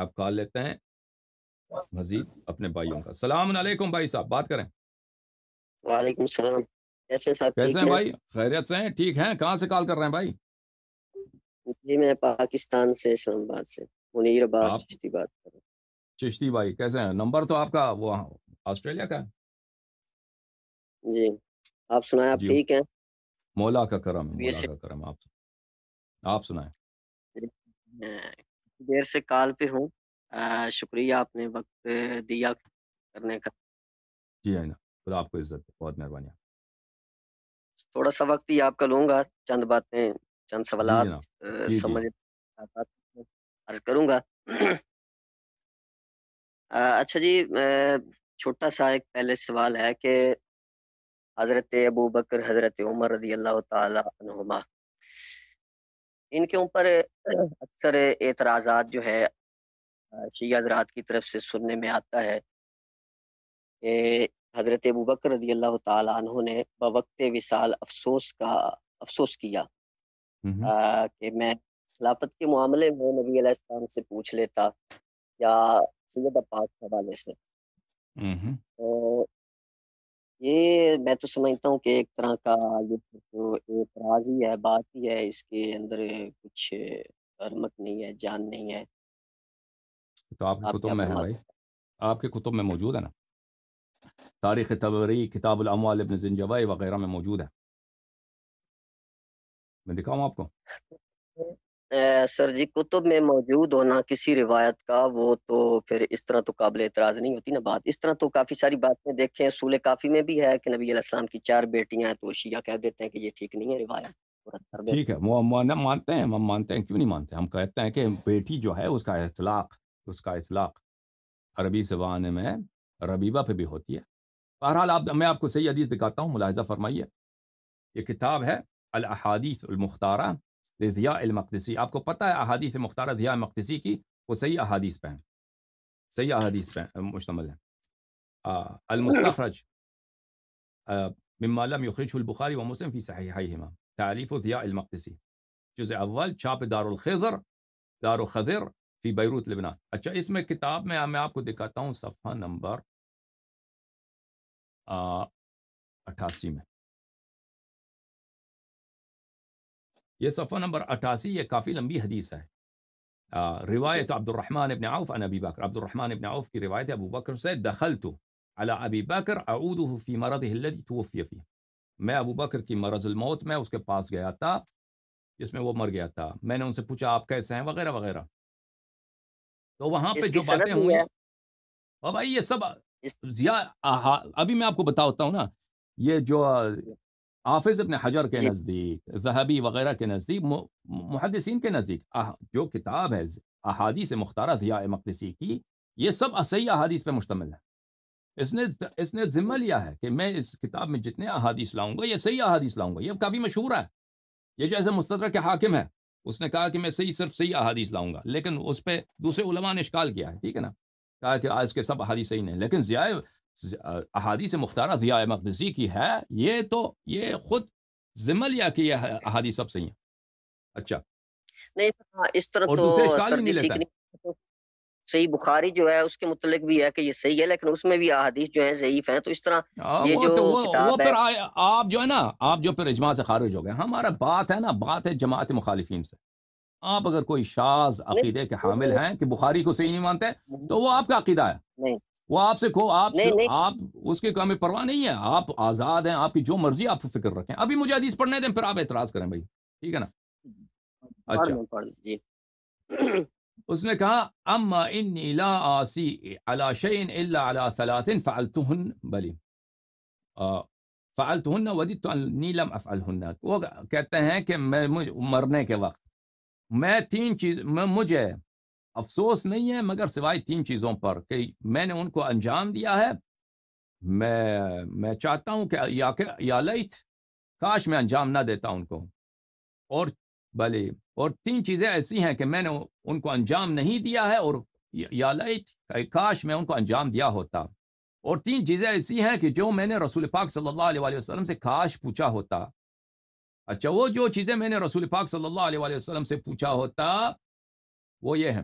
آپ کال لیتے ہیں مزید اپنے بھائیوں کا السلام علیکم بھائی صاحب بات کریں وعلیکم السلام کیسے صاحب کیسے ہیں بھائی خیریت سے ہیں ٹھیک ہیں کہاں سے کال کر رہے ہیں بھائی جی میں پاکستان سے اسلام آباد سے منیر عباس چشتی بات کر رہا ہوں چشتی بھائی کیسے ہیں نمبر تو آپ کا وہ آسٹریلیا کا ہے جی آپ سنائیں آپ جی۔ ٹھیک ہیں مولا کا کرم مولا کا کرم آپ آپ سنائیں جی۔ دیر سے کال پہ ہوں شکریہ آپ نے وقت دیا کرنے کا جی آئینہ خدا آپ کو عزت بہت مہربانی تھوڑا سا وقت ہی آپ کا لوں گا چند باتیں چند سوالات جی جی، جی۔ سمجھ عرض کروں گا اچھا جی چھوٹا سا ایک پہلے سوال ہے کہ حضرت ابو بکر حضرت عمر رضی اللہ تعالی عنہما ان کے اوپر ہاں۔ اکثر اعتراضات جو ہے شیعہ حضرات کی طرف سے سننے میں آتا ہے کہ حضرت ابو رضی اللہ تعالیٰ عنہ نے بوقت وصال افسوس کا افسوس کیا کہ میں خلافت کے معاملے میں نبی علیہ السلام سے پوچھ لیتا یا سید اباس حوالے سے یہ میں تو سمجھتا ہوں کہ ایک طرح کا جو اعتراض ہی ہے بات ہی ہے اس کے اندر کچھ ارمک نہیں ہے جان نہیں ہے تو آپ کے کتب میں ہے بھائی آپ کے کتب میں موجود ہے نا تاریخ تبری کتاب الاموال ابن زنجوائی وغیرہ میں موجود ہے میں دکھاؤں آپ کو سر جی کتب میں موجود ہونا کسی روایت کا وہ تو پھر اس طرح تو قابل اعتراض نہیں ہوتی نا بات اس طرح تو کافی ساری باتیں دیکھیں اصول کافی میں بھی ہے کہ نبی علیہ السلام کی چار بیٹیاں ہیں تو شیعہ کہہ دیتے ہیں کہ یہ ٹھیک نہیں ہے روایت ٹھیک ہے وہ مانتے ہیں ہم مانتے ہیں کیوں نہیں مانتے ہم کہتے ہیں کہ بیٹی جو ہے اس کا اطلاق اس کا اطلاق عربی زبان میں ربیبہ پہ بھی ہوتی ہے بہرحال آپ میں آپ کو صحیح حدیث دکھاتا ہوں ملاحظہ فرمائیے یہ کتاب ہے الحادیث المختارہ ضیاء المقدسی آپ کو پتہ ہے احادیث مختار ضیاء المقدسی کی وہ صحیح احادیث پہ ہیں صحیح احادیث پہ مشتمل ہیں المستخرج مما لم يخرجه البخاري ومسلم في صحيحيهما تعريف ضياء المقدسي جزء اول چاپ دار الخضر دار الخضر في بيروت لبنان اچھا اس میں کتاب میں میں آپ کو دکھاتا ہوں صفحہ نمبر 88 میں یہ صفحہ نمبر اٹھاسی یہ کافی لمبی حدیث ہے آ, روایت جی۔ عبد الرحمن ابن عوف عن ابی بکر عبد الرحمن ابن عوف کی روایت ابو بکر سے دخل تو علی ابی بکر اعوده فی مرضه الذي توفی فيه میں ابو بکر کی مرض الموت میں اس کے پاس گیا تھا جس میں وہ مر گیا تھا میں نے ان سے پوچھا آپ کیسے ہیں وغیرہ وغیرہ تو وہاں پہ جو باتیں ہوئیں اور بھائی یہ سب ابھی میں آپ کو بتا ہوتا ہوں نا یہ جو جی۔ حافظ ابن حجر کے جی۔ نزدیک ذہبی وغیرہ کے نزدیک محدثین کے نزدیک جو کتاب ہے احادیث مختارہ ضیاء مقدسی کی یہ سب صحیح احادیث پہ مشتمل ہے اس نے اس نے ذمہ لیا ہے کہ میں اس کتاب میں جتنے احادیث لاؤں گا یہ صحیح احادیث لاؤں گا یہ کافی مشہور ہے یہ جیسے مستدرک کے حاکم ہے اس نے کہا کہ میں صحیح صرف صحیح احادیث لاؤں گا لیکن اس پہ دوسرے علماء نے اشکال کیا ہے ٹھیک ہے نا کہا کہ آج کے سب احادیث صحیح نہیں لیکن ضیاء احادیث مختارہ ضیاء مقدسی کی ہے یہ تو یہ خود زمل یا کہ یہ احادیث سب صحیح ہیں اچھا نہیں ہاں، اس طرح تو سردی ٹھیک نہیں صحیح بخاری جو ہے اس کے متعلق بھی ہے کہ یہ صحیح ہے لیکن اس میں بھی احادیث جو ہیں ضعیف ہیں تو اس طرح یہ جو کتاب ہے آپ جو ہے نا آپ جو پھر اجماع سے خارج ہو گئے ہمارا بات ہے نا بات ہے جماعت مخالفین سے آپ اگر کوئی شاز عقیدے کے حامل ہیں کہ بخاری کو صحیح نہیں مانتے تو وہ آپ کا عقیدہ ہے نہیں وہ آپ سے آپ آپ اس کے پرواہ نہیں ہے آپ آزاد ہیں آپ کی جو مرضی آپ فکر رکھیں ابھی مجھے حدیث پڑھنے دیں پھر آپ اعتراض کریں بھائی ٹھیک ہے نا اچھا جی۔ اس نے کہا اما انی لا آسی الا بلی انی لم افعلہن وہ کہتے ہیں کہ میں مرنے کے وقت میں تین چیز میں مجھے افسوس نہیں ہے مگر سوائے تین چیزوں پر کہ میں نے ان کو انجام دیا ہے میں میں چاہتا ہوں کہ یا لیت کاش میں انجام نہ دیتا ان کو اور بھلے اور تین چیزیں ایسی ہیں کہ میں نے ان کو انجام نہیں دیا ہے اور یا لیت کاش میں ان کو انجام دیا ہوتا اور تین چیزیں ایسی ہیں کہ جو میں نے رسول پاک صلی اللہ علیہ وسلم سے کاش پوچھا ہوتا اچھا وہ جو چیزیں میں نے رسول پاک صلی اللہ علیہ وسلم سے پوچھا ہوتا وہ یہ ہیں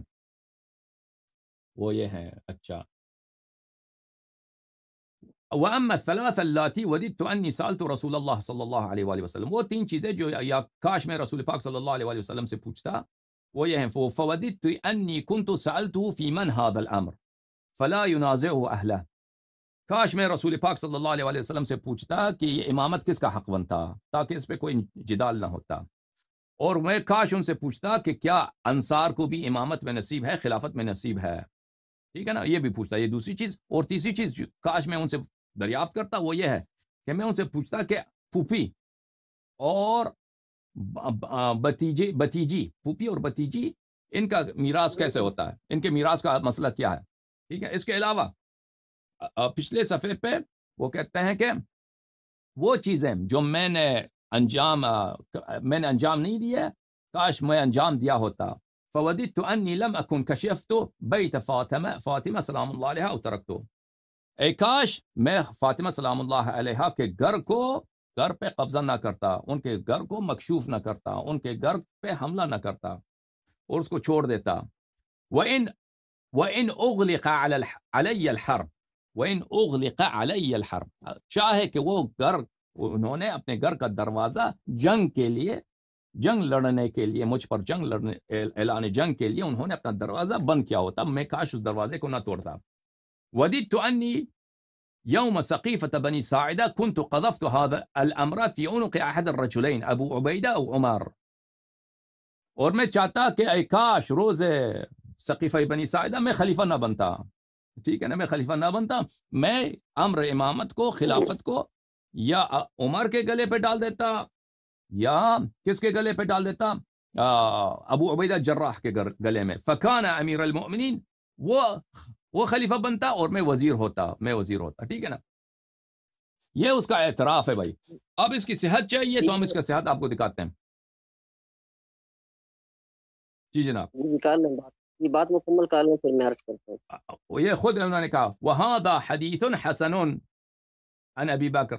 وہ یہ ہیں اچھا وَأَمَّا الثَّلَاثَ اللَّاتِ وَدِدْتُ أَنِّي سَالْتُ رَسُولَ اللَّهِ صَلَّى اللَّهُ عَلَيْهِ وَآلِهِ وَسَلَّمَ وہ تین چیزیں جو یا کاش میں رسول پاک صلی اللہ علیہ وآلہ وسلم سے پوچھتا وہ یہ ہیں فَوَدِدْتُ أَنِّي كُنْتُ سَأَلْتُهُ فِي مَنْ هَذَا الْأَمْرِ فَلَا يُنَازِعُهُ أَهْلَهُ کاش میں رسول پاک صلی اللہ علیہ وآلہ وسلم سے پوچھتا کہ یہ امامت کس کا حق بنتا تاکہ اس پہ کوئی جدال نہ ہوتا اور میں کاش ان سے پوچھتا کہ کیا انصار کو بھی امامت میں نصیب ہے خلافت میں نصیب ہے ٹھیک ہے نا یہ بھی پوچھتا یہ دوسری چیز اور تیسری چیز کاش میں ان سے دریافت کرتا وہ یہ ہے کہ میں ان سے پوچھتا کہ پھوپھی اور بتیجے بتیجی پھوپھی اور بتیجی ان کا میراث کیسے ہوتا ہے ان کے میراث کا مسئلہ کیا ہے ٹھیک ہے اس کے علاوہ پچھلے صفحے پہ وہ کہتے ہیں کہ وہ چیزیں جو میں نے انجام میں نے انجام نہیں دیا کاش میں انجام دیا ہوتا فوددت أني لم أكن كشفت بيت فاطمة فاطمة سلام الله عليها أو تركته ऐ काश मैं फातिमा सलाम अलैहा के घर को घर पे कब्जा ना करता उनके घर को मकशूफ ना करता उनके घर पे हमला ना करता और उसको छोड़ देता व इन व इन उगलिक हर्ब व इन उगलिक हर्ब चाहे कि वो घर उन्होंने अपने घर का दरवाज़ा जंग के लिए جنگ لڑنے کے لیے مجھ پر جنگ لڑنے اعلان جنگ کے لیے انہوں نے اپنا دروازہ بند کیا ہوتا میں کاش اس دروازے کو نہ توڑتا ودی تو انی یوم ثقیفت بنی عمر اور میں چاہتا کہ اے کاش روز بنی ساعدہ میں خلیفہ نہ بنتا ٹھیک ہے نا میں خلیفہ نہ بنتا میں امر امامت کو خلافت کو یا عمر کے گلے پہ ڈال دیتا یا کس کے گلے پہ ڈال دیتا ابو عبیدہ جراح کے گلے میں امیر المؤمنین وہ وہ خلیفہ بنتا اور میں وزیر ہوتا میں وزیر ہوتا ٹھیک ہے نا یہ اس کا اعتراف ہے بھائی اب اس کی صحت چاہیے تو ہم اس کا صحت آپ کو دکھاتے ہیں جی جناب یہ خود اللہ نے کہا وہاں حدیث حسن عن ابی بکر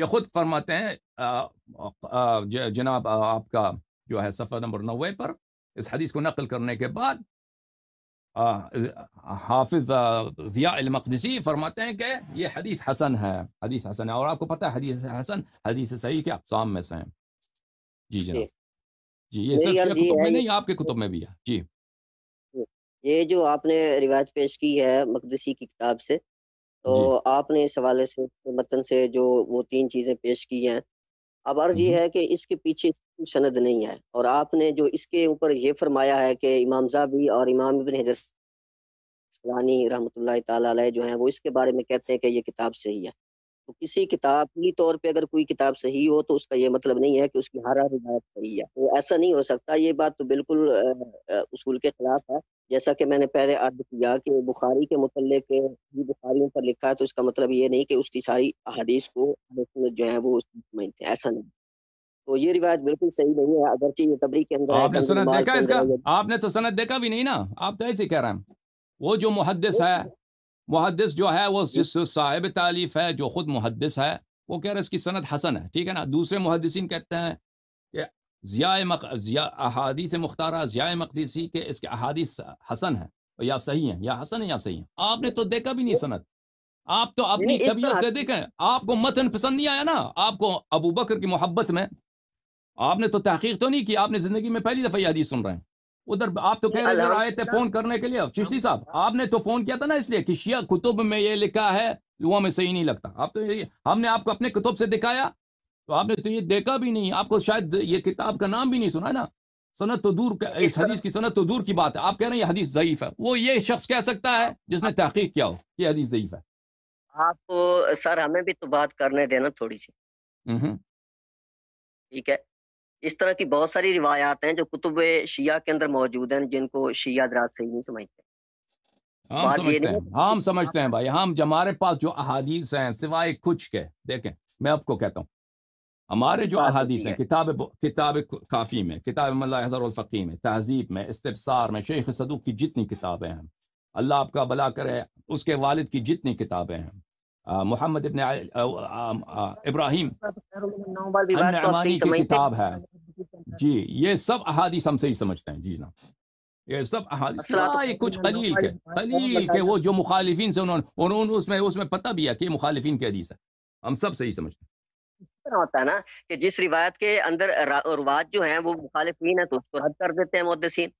یہ خود فرماتے ہیں جناب آپ کا جو ہے صفحہ نمبر نوے پر اس حدیث کو نقل کرنے کے بعد حافظ ضیاء المقدسی فرماتے ہیں کہ یہ حدیث حسن ہے حدیث حسن ہے اور آپ کو پتہ ہے حدیث حسن حدیث صحیح کے اقسام میں سے ہیں جی جناب جی, جی، یہ کتب میں نہیں آپ کے کتب میں بھی ہے جی یہ جو آپ نے روایت پیش کی ہے مقدسی کی کتاب سے تو جی۔ آپ نے اس حوالے سے متن سے جو وہ تین چیزیں پیش کی ہیں اب عرض یہ ہے کہ اس کے پیچھے سند نہیں ہے اور آپ نے جو اس کے اوپر یہ فرمایا ہے کہ امام زابی اور امام ابن حجر سلانی رحمۃ اللہ تعالی علیہ جو ہیں وہ اس کے بارے میں کہتے ہیں کہ یہ کتاب صحیح ہے تو کسی کتاب طور پہ اگر کوئی کتاب صحیح ہو تو اس کا یہ مطلب نہیں ہے کہ اس کی ہر روایت صحیح ہے ایسا نہیں ہو سکتا یہ بات تو بالکل اصول کے خلاف ہے جیسا کہ میں نے پہلے عرض کیا کہ بخاری کے متعلق بخاریوں پر لکھا ہے تو اس کا مطلب یہ نہیں کہ اس کی ساری احادیث کو جو ہیں وہ ہے ایسا نہیں تو یہ روایت بالکل صحیح نہیں ہے اگرچہ یہ تبری کے اندر آپ نے دیکھا بھی نہیں نا آپ تو ایسے کہہ رہے ہیں وہ جو محدث ہے محدث جو ہے وہ جس صاحب تعلیف ہے جو خود محدث ہے وہ کہہ رہے اس کی صنعت حسن ہے ٹھیک ہے نا دوسرے محدثین کہتے ہیں کہ ضیاء مق ضیاء احادیث مختارہ ضیاء مقدسی کے اس کے احادیث حسن ہیں یا صحیح ہیں یا حسن ہیں یا صحیح ہیں آپ نے تو دیکھا بھی نہیں صنعت آپ تو اپنی طبیعت سے دیکھیں آپ کو متن پسند نہیں آیا نا آپ کو ابو بکر کی محبت میں آپ نے تو تحقیق تو نہیں کی آپ نے زندگی میں پہلی دفعہ یہ حدیث سن رہے ہیں ادھر آپ تو کہہ رہے آئے تھے فون کرنے کے لیے چشتی صاحب آپ نے تو فون کیا تھا نا اس لیے کہ شیعہ کتب میں یہ لکھا ہے صحیح نہیں لگتا آپ تو ہم نے آپ کو اپنے کتب سے دکھایا تو آپ نے تو یہ دیکھا بھی نہیں آپ کو شاید یہ کتاب کا نام بھی نہیں سنا تو نا صنعت حدیث کی صنعت کی بات ہے آپ کہہ رہے ہیں یہ حدیث ضعیف ہے وہ یہ شخص کہہ سکتا ہے جس نے تحقیق کیا ہو یہ حدیث ضعیف ہے آپ سر ہمیں بھی تو بات کرنے دینا تھوڑی سی ٹھیک ہے اس طرح کی بہت ساری روایات ہیں جو کتب شیعہ کے اندر موجود ہیں جن کو شیعہ درات نہیں سمجھتے ہاں، ہم سمجھتے ہیں ہم ہاں، ہم سمجھتے ہیں بھائی ہاں، ہمارے پاس جو احادیث ہیں سوائے کچھ کے دیکھیں میں آپ کو کہتا ہوں ہمارے جو احادیث ہیں کتاب کافی میں کتاب ملا حضر الفقی میں تہذیب میں استفسار میں شیخ صدوق کی جتنی کتابیں ہیں اللہ آپ کا بلا کرے اس کے والد کی جتنی کتابیں ہیں محمد ابن ابراہیم کی کتاب ہے جی یہ سب احادیث ہم صحیح سمجھتے ہیں جی جناب یہ سب احادیث کچھ قلیل قلیل کے کے وہ جو مخالفین سے انہوں انہوں اس اس میں میں پتہ بھی ہے کہ مخالفین کے حدیث ہے ہم سب صحیح سمجھتے ہیں ہوتا ہے نا کہ جس روایت کے اندر رواج جو ہیں وہ مخالفین ہیں تو اس کو رد کر دیتے ہیں مدسین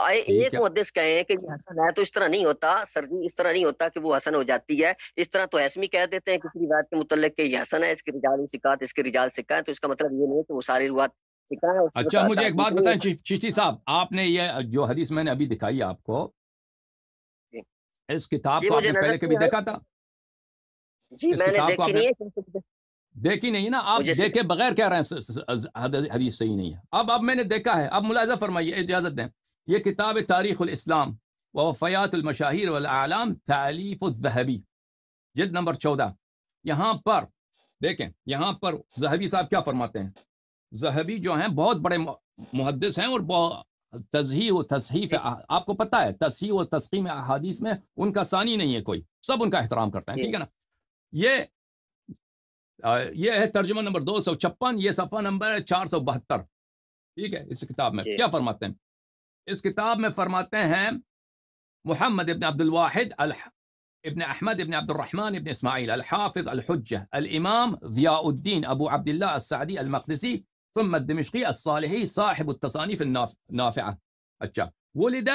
آئے ایک محدث کہیں کہ یہ حسن ہے تو اس طرح نہیں ہوتا سردی اس طرح نہیں ہوتا کہ وہ حسن ہو جاتی ہے اس طرح تو ایسمی کہہ دیتے ہیں کسی روایت کے متعلق کہ یہ حسن ہے اس کے رجال سکات اس کے رجال سکا ہے تو اس کا مطلب یہ نہیں ہے کہ وہ ساری روایت سکا ہے اچھا مجھے ایک بات بتائیں چیچی صاحب آپ نے یہ جو حدیث میں نے ابھی دکھائی آپ کو جی۔ اس جی، جی، کتاب کو آپ نے پہلے کبھی دیکھا تھا جی میں نے دیکھی نہیں ہے دیکھی نہیں نا آپ دیکھے بغیر کہہ رہے ہیں حدیث صحیح نہیں ہے اب اب میں نے دیکھا ہے اب ملاحظہ فرمائیے اجازت دیں یہ کتاب تاریخ الاسلام و المشاہیر والعالم تعلیف الذہبی جلد نمبر چودہ یہاں پر دیکھیں یہاں پر زہبی صاحب کیا فرماتے ہیں زہبی جو ہیں بہت بڑے محدث ہیں اور تصحیح و تصحیف جی۔ آپ کو پتہ ہے تصحیح و تسقیم احادیث میں ان کا ثانی نہیں ہے کوئی سب ان کا احترام کرتا ہے جی۔ ٹھیک ہے نا یہ ہے ترجمہ نمبر دو سو چھپن یہ صفحہ نمبر ہے چار سو بہتر ٹھیک ہے اس کتاب میں جی۔ کیا فرماتے ہیں اس کتاب میں فرماتے ہیں محمد بن عبد الواحد الح... ابن أحمد بن عبد الرحمن بن إسماعيل الحافظ الحجة الإمام ضياء الدين أبو عبد الله السعدي المقدسي ثم الدمشقي الصالحي صاحب التصانيف النافعة اچھا ولد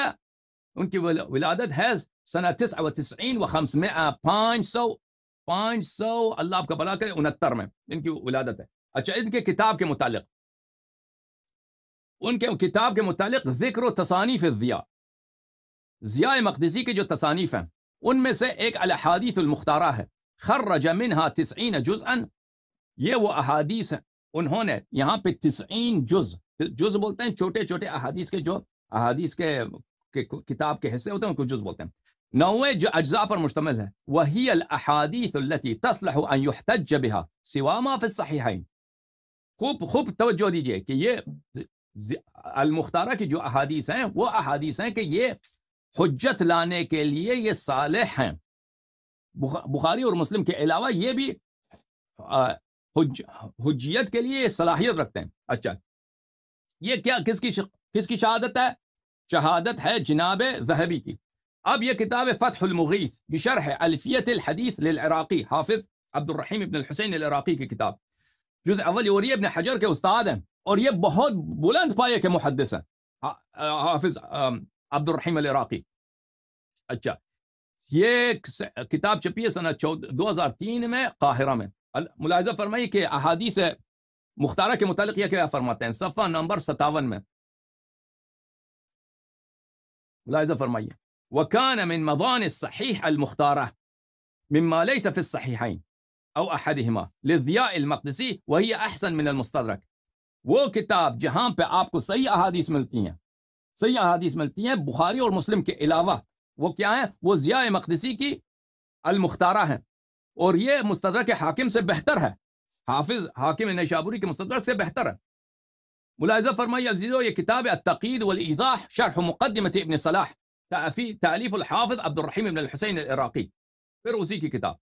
ولادت ولادتها سنة 99 و500 500 500 کرے 69 میں ان کی ولادت ہے اچھا ان کے کتاب کے متعلق उनके किताब के मुतालिक जिक्र तसानीफ ज़िया ज़िया मकदसी की जो तसानीफ हैं उनमें से एक अलहदीफ़ुलमख्तारा है खर्रज मिनहा तस्ईन जुज़न ये वो अहादीस हैं उन्होंने यहाँ पे तस्ईन जुज़ जुज़ बोलते हैं छोटे छोटे अहादीस के जो अहादीस के, के किताब के हिस्से होते हैं उनको जुज़ बोलते हैं नौवे जो अज्जा पर मुश्तमिल है वही अहादीसलती तसलह बिहा सिवामा फिसहीन खूब खूब तवज्जो दीजिए कि ये المختارہ کی جو احادیث ہیں وہ احادیث ہیں کہ یہ حجت لانے کے لیے یہ صالح ہیں بخاری اور مسلم کے علاوہ یہ بھی حجیت کے لیے صلاحیت رکھتے ہیں اچھا یہ کیا کس کی کس کی شہادت ہے شہادت ہے جناب ذہبی کی اب یہ کتاب فتح المغیث بشرح الفیت الحدیث للعراقی حافظ عبد الرحیم ابن الحسین العراقی کی کتاب جز اول یوری ابن حجر کے استاد ہیں اور یہ بہت بلند پائے کے محدث ہیں آه، آه، حافظ عبد الرحیم العراقی اچھا یہ کتاب چھپی ہے سن دو ہزار تین میں قاہرہ میں ملاحظہ فرمائیے کہ احادیث مختارہ کے متعلق یہ کیا فرماتے ہیں صفحہ نمبر ستاون میں ملاحظہ فرمائیے وَكَانَ من مضان الصَّحِيحَ الْمُخْتَارَةِ مما ليس في الصحيحين او احدهما للضياء المقدسي وهي احسن من المستدرك وہ کتاب جہاں پہ آپ کو صحیح احادیث ملتی ہیں صحیح احادیث ملتی ہیں بخاری اور مسلم کے علاوہ وہ کیا ہیں وہ ضیاء مقدسی کی المختارہ ہیں اور یہ مستدرک حاکم سے بہتر ہے حافظ حاکم نشابوری کے مستدرک سے بہتر ہے ملاحظہ فرمائی و یہ کتاب التقید والاضاح شرح مقدمت ابن صلاح تعلیف الحافظ عبد الرحیم ابن الحسین العراقی پھر اسی کی کتاب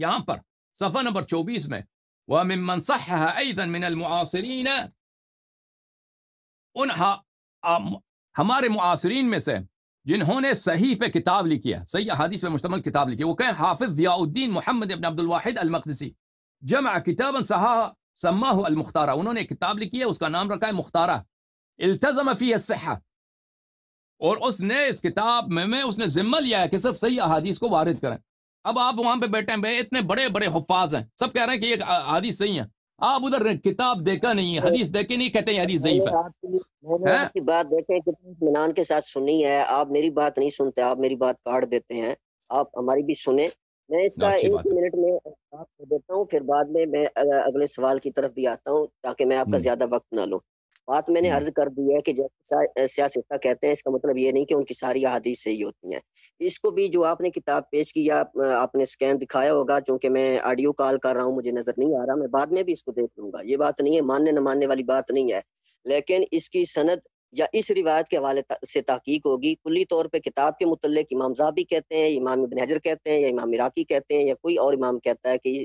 یہاں پر صفحہ نمبر چوبیس میں وممن صحها أيضا من المعاصرين انها ہمارے آه، معاصرین میں سے جنہوں نے صحیح پہ کتاب لکھی ہے صحیح حدیث پہ مشتمل کتاب لکھی ہے وہ کہیں حافظ ضیاء الدین محمد ابن عبد الواحد المقدسی جمع کتابا صحا سماه المختارہ انہوں نے کتاب لکھی ہے اس کا نام رکھا ہے مختارہ التزم فيه الصحة اور اس نے اس کتاب میں, میں اس نے نعم ذمہ لیا ہے کہ صرف صحیح احادیث کو وارد کریں اب آپ وہاں پہ بیٹھے ہیں بھائی اتنے بڑے بڑے حفاظ ہیں سب کہہ رہے ہیں کہ یہ حدیث صحیح ہے آپ ادھر کتاب دیکھا نہیں ہے حدیث دیکھے نہیں کہتے ہیں حدیث ضعیف ہے ہاں؟ بات دیکھیں کتنی اطمینان کے ساتھ سنی ہے آپ میری بات نہیں سنتے آپ میری بات کاٹ دیتے ہیں آپ ہماری بھی سنیں میں اس کا ایک منٹ میں دیتا ہوں پھر بعد میں میں اگلے سوال کی طرف بھی آتا ہوں تاکہ میں آپ کا زیادہ وقت نہ لوں بات میں نے عرض کر دی ہے کہ جیسے سیاستہ کہتے ہیں اس کا مطلب یہ نہیں کہ ان کی ساری احادیث صحیح ہوتی ہیں اس کو بھی جو آپ نے کتاب پیش کی یا آپ نے اسکین دکھایا ہوگا چونکہ میں آڈیو کال کر رہا ہوں مجھے نظر نہیں آ رہا میں بعد میں بھی اس کو دیکھ لوں گا یہ بات نہیں ہے ماننے نہ ماننے والی بات نہیں ہے لیکن اس کی سند یا اس روایت کے حوالے سے تحقیق ہوگی کلی طور پہ کتاب کے متعلق امام زابی کہتے ہیں امام ابن حجر کہتے ہیں یا امام عراقی کہتے ہیں یا کوئی اور امام کہتا ہے کہ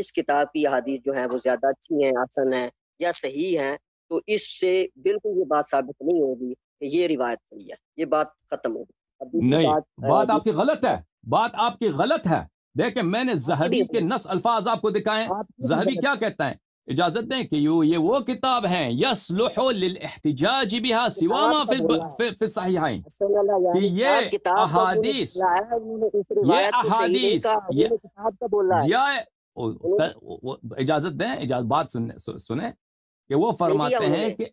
اس کتاب کی احادیث جو ہیں وہ زیادہ اچھی ہیں آسن ہیں یا صحیح ہیں تو اس سے بالکل یہ بات ثابت نہیں ہوگی کہ یہ روایت صحیح ہے یہ بات ختم ہوگی نہیں بات آپ کی غلط ہے بات آپ کی غلط ہے دیکھیں میں نے زہبی کے نس الفاظ آپ کو دکھائے زہبی کیا کہتا ہے اجازت دیں کہ یہ وہ کتاب ہیں یصلح للاحتجاج بها سوا ما فی فی صحیحین کہ یہ احادیث یہ احادیث یہ کتاب کا بول ہے اجازت دیں اجازت بات سنیں کہ وہ فرماتے ہیں کہ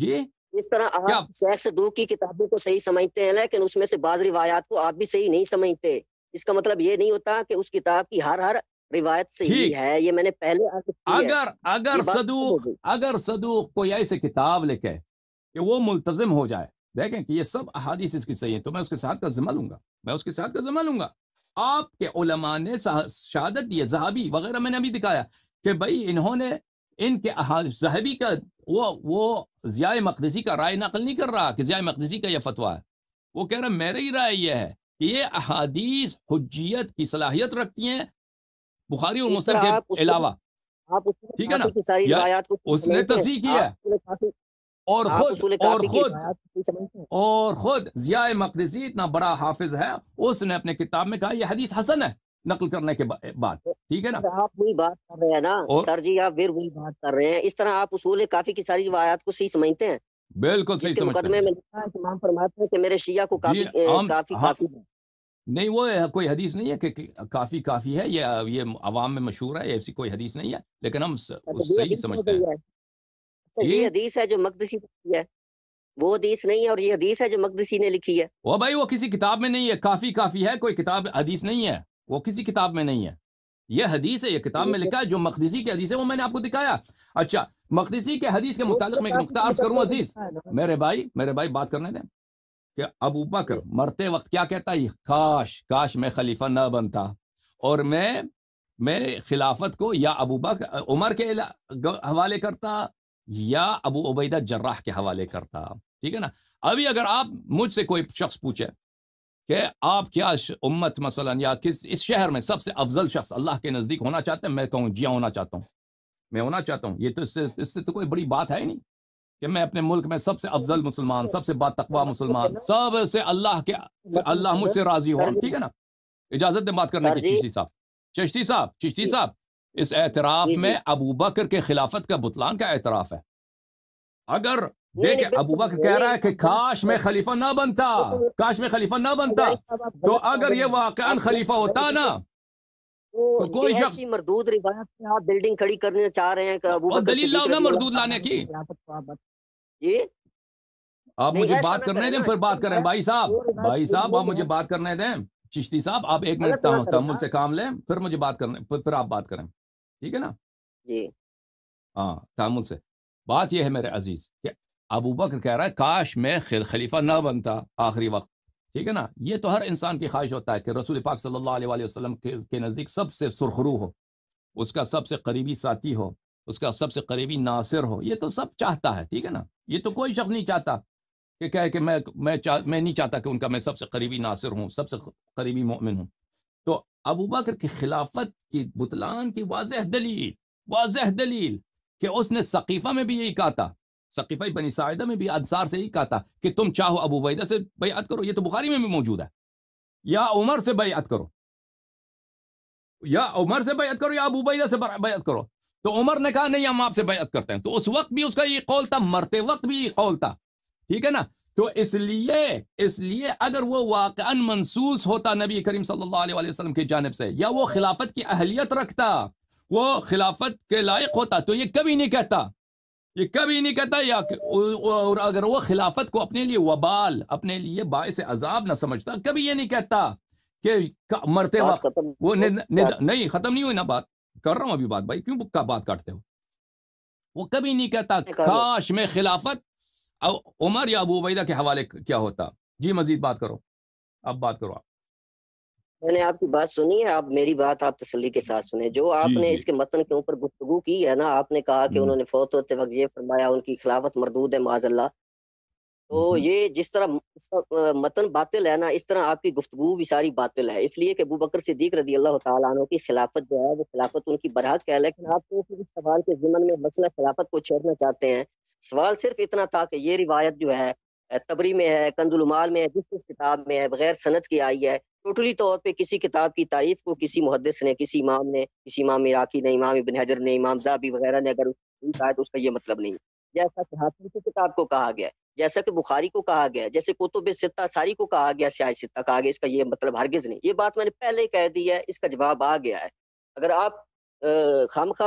جی اس طرح آپ شیخ صدو کی کتابوں کو صحیح سمجھتے ہیں لیکن اس میں سے بعض روایات کو آپ بھی صحیح نہیں سمجھتے اس کا مطلب یہ نہیں ہوتا کہ اس کتاب کی ہر ہر روایت صحیح ہے یہ میں نے پہلے اگر اگر صدوق جی۔ اگر صدوق کوئی ایسے کتاب لکھے کہ وہ ملتظم ہو جائے دیکھیں کہ یہ سب احادیث اس کی صحیح ہیں تو میں اس کے ساتھ کا ذمہ لوں گا میں اس کے ساتھ کا ذمہ لوں گا آپ کے علماء نے شہادت دی ہے زہابی وغیرہ میں نے ابھی دکھایا کہ بھائی انہوں نے ان کے زہبی کا وہ وہ ضیاء مقدسی کا رائے نقل نہیں کر رہا کہ ضیاء مقدسی کا یہ فتویٰ ہے وہ کہہ رہا میری رائے یہ ہے کہ یہ احادیث حجیت کی صلاحیت رکھتی ہیں بخاری اور کے علاوہ ٹھیک ہے نا اس نے اور خود اور خود اور خود ضیاء مقدسی اتنا بڑا حافظ ہے اس نے اپنے کتاب میں کہا یہ حدیث حسن ہے نقل کرنے کے بعد ٹھیک ہے نا آپ وہی بات کر رہے ہیں نا سر جی آپ پھر وہی بات کر رہے ہیں اس طرح آپ اصول کافی کی ساری روایات کو صحیح سمجھتے ہیں بالکل صحیح سمجھتے مقدمے میں امام فرماتے ہیں کہ میرے شیعہ کو جی، کافی کافی ہاں۔ کافی نہیں وہ کوئی حدیث نہیں ہے کہ کافی کافی ہے یا یہ عوام میں مشہور ہے ایسی کوئی حدیث نہیں ہے لیکن ہم اچھا، صحیح سمجھتے ہیں اچھا، جی۔ یہ حدیث ہے جو مقدسی ہے وہ حدیث نہیں ہے اور یہ حدیث ہے جو مقدسی نے لکھی ہے وہ بھائی وہ کسی کتاب میں نہیں ہے کافی کافی ہے کوئی کتاب حدیث نہیں ہے وہ کسی کتاب میں نہیں ہے یہ حدیث ہے یہ کتاب میں لکھا ہے جو مقدسی کی حدیث ہے وہ میں نے آپ کو دکھایا اچھا مقدسی کے حدیث کے متعلق میں ایک نقطہ عرض کروں عزیز میرے میرے بھائی بھائی بات کرنے دیں کہ ابو بکر مرتے وقت کیا کہتا ہے کاش کاش میں خلیفہ نہ بنتا اور میں میں خلافت کو یا ابو بکر عمر کے حوالے کرتا یا ابو عبیدہ جراح کے حوالے کرتا ٹھیک ہے نا ابھی اگر آپ مجھ سے کوئی شخص پوچھے کہ آپ کیا امت مثلا یا کس اس شہر میں سب سے افضل شخص اللہ کے نزدیک ہونا چاہتے ہیں میں کہوں جیا ہاں، ہونا چاہتا ہوں میں ہونا چاہتا ہوں یہ تو اس سے اس سے تو کوئی بڑی بات ہے ہی نہیں کہ میں اپنے ملک میں سب سے افضل مسلمان سب سے بات تقوا مسلمان سب سے اللہ کے اللہ مجھ سے راضی ہو ٹھیک ہے نا اجازت بات کرنے کی جی۔ چشتی صاحب چشتی صاحب چشتی صاحب اس اعتراف جی، جی۔ میں ابو بکر کے خلافت کا بتلان کا اعتراف ہے اگر دیکھیں ابو بکر کہہ رہا ہے کہ کاش میں خلیفہ نہ بنتا کاش میں خلیفہ نہ بنتا تو اگر یہ واقعا خلیفہ ہوتا نا تو کوئی شخص ایسی مردود روایت سے آپ بلڈنگ کھڑی کرنے چاہ رہے ہیں کہ ابو بکر دلیل لاؤ نا مردود لانے کی جی آپ مجھے بات کرنے دیں پھر بات کریں بھائی صاحب بھائی صاحب آپ مجھے بات کرنے دیں چشتی صاحب آپ ایک منٹ تحمل سے کام لیں پھر مجھے بات کرنے پھر آپ بات کریں ٹھیک ہے نا جی ہاں تحمل سے بات یہ ہے میرے عزیز کہ ابو بکر کہہ رہا ہے کاش میں خلیفہ نہ بنتا آخری وقت ٹھیک ہے نا یہ تو ہر انسان کی خواہش ہوتا ہے کہ رسول پاک صلی اللہ علیہ وسلم کے نزدیک سب سے سرخرو ہو اس کا سب سے قریبی ساتھی ہو اس کا سب سے قریبی ناصر ہو یہ تو سب چاہتا ہے ٹھیک ہے نا یہ تو کوئی شخص نہیں چاہتا کہ میں کے میں نہیں چاہتا کہ ان کا میں سب سے قریبی ناصر ہوں سب سے قریبی مومن ہوں تو ابو بکر کی خلافت کی بتلان کی واضح دلیل واضح دلیل کہ اس نے ثقیفہ میں بھی یہی کہا تھا ثقیفہ بنی ساعدہ میں بھی انصار سے یہی کہا تھا کہ تم چاہو ابو بیدہ سے بیعت کرو یہ تو بخاری میں بھی موجود ہے یا عمر سے بیعت کرو یا عمر سے بیعت کرو یا ابو بیدہ سے بیعت کرو تو عمر نے کہا نہیں ہم آپ سے بیعت کرتے ہیں تو اس وقت بھی اس کا یہ قول تھا مرتے وقت بھی یہ قول تھا ٹھیک ہے نا تو اس لیے اس لیے اگر وہ واقعا منسوس ہوتا نبی کریم صلی اللہ علیہ وسلم کی جانب سے یا وہ خلافت کی اہلیت رکھتا وہ خلافت کے لائق ہوتا تو یہ کبھی نہیں کہتا یہ کبھی نہیں کہتا یا اور اگر وہ خلافت کو اپنے لیے وبال اپنے لیے باعث عذاب نہ سمجھتا کبھی یہ نہیں کہتا کہ مرتے وقت وہ نہیں ختم نہیں ہوئی نہ بات کر رہا ہوں ابھی بات بھائی کیوں کا بات کاٹتے ہو وہ کبھی نہیں کہتا کاش میں خلافت عمر یا ابو عبیدہ کے حوالے کیا ہوتا جی مزید بات کرو اب بات کرو آپ میں نے آپ کی بات سنی ہے آپ میری بات آپ تسلی کے ساتھ سنیں جو آپ جی، نے جی۔ اس کے متن کے اوپر گفتگو کی ہے نا آپ نے کہا کہ انہوں نے فوت ہوتے وقت یہ فرمایا ان کی خلافت مردود ہے معاذ اللہ تو یہ جس طرح متن باطل ہے نا اس طرح آپ کی گفتگو بھی ساری باطل ہے اس لیے کہ ابو بکر صدیق رضی اللہ تعالیٰ عنہ کی خلافت جو ہے وہ خلافت ان کی برحق ہے لیکن آپ سوال کے ضمن میں مسئلہ خلافت کو چھیڑنا چاہتے ہیں سوال صرف اتنا تھا کہ یہ روایت جو ہے تبری میں ہے کنز المال میں ہے جس کتاب میں ہے بغیر صنعت کی آئی ہے ٹوٹلی طور پہ کسی کتاب کی تعریف کو کسی محدث نے کسی امام نے کسی امام عراقی نے امام ابن حجر نے امام اگر کہا ہے تو اس کا یہ مطلب نہیں جیسا کہ کی کتاب کو کہا گیا جیسا کہ بخاری کو کہا گیا جیسے کتب ستہ ساری کو کہا گیا سیاہ ستہ کہا گیا اس کا یہ مطلب ہرگز نہیں یہ بات میں نے پہلے کہہ دی ہے اس کا جواب آ گیا ہے اگر آپ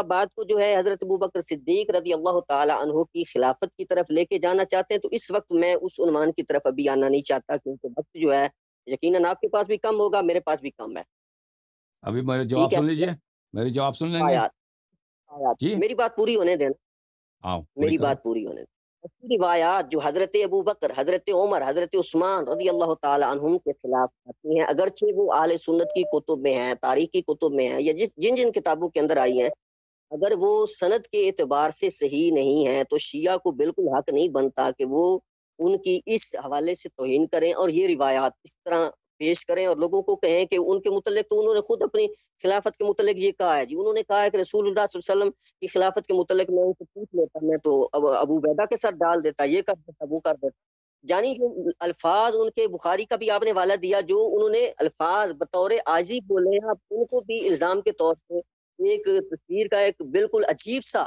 بات کو جو ہے حضرت ابو بکر صدیق رضی اللہ تعالیٰ عنہ کی خلافت کی طرف لے کے جانا چاہتے ہیں تو اس وقت میں اس عنوان کی طرف ابھی آنا نہیں چاہتا کیونکہ وقت جو ہے یقیناً آپ کے پاس بھی کم ہوگا میرے پاس بھی کم ہے ابھی میرے جواب سن لیجیے میرے جواب سن لیں جی میری بات پوری ہونے دینا میری بات پوری ہونے دینا روایات جو حضرت ابو بکر حضرت عمر حضرت عثمان رضی اللہ تعالی عنہم کے خلاف آتی ہیں اگرچہ وہ آل سنت کی کتب میں ہیں تاریخ کی کتب میں ہیں یا جس جن جن کتابوں کے اندر آئی ہیں اگر وہ سند کے اعتبار سے صحیح نہیں ہے تو شیعہ کو بالکل حق نہیں بنتا کہ وہ ان کی اس حوالے سے توہین کریں اور یہ روایات اس طرح پیش کریں اور لوگوں کو کہیں کہ ان کے متعلق تو انہوں نے خود اپنی خلافت کے متعلق یہ کہا ہے جی انہوں نے کہا ہے کہ رسول اللہ صلی اللہ علیہ وسلم کی خلافت کے متعلق میں ان سے پوچھ لیتا میں تو ابو بیدا کے ساتھ ڈال دیتا یہ کر دیتا وہ کر دیتا یعنی جو الفاظ ان کے بخاری کا بھی آپ نے والا دیا جو انہوں نے الفاظ بطور عاجی بولے ہیں آپ ان کو بھی الزام کے طور پہ ایک تصویر کا ایک بالکل عجیب سا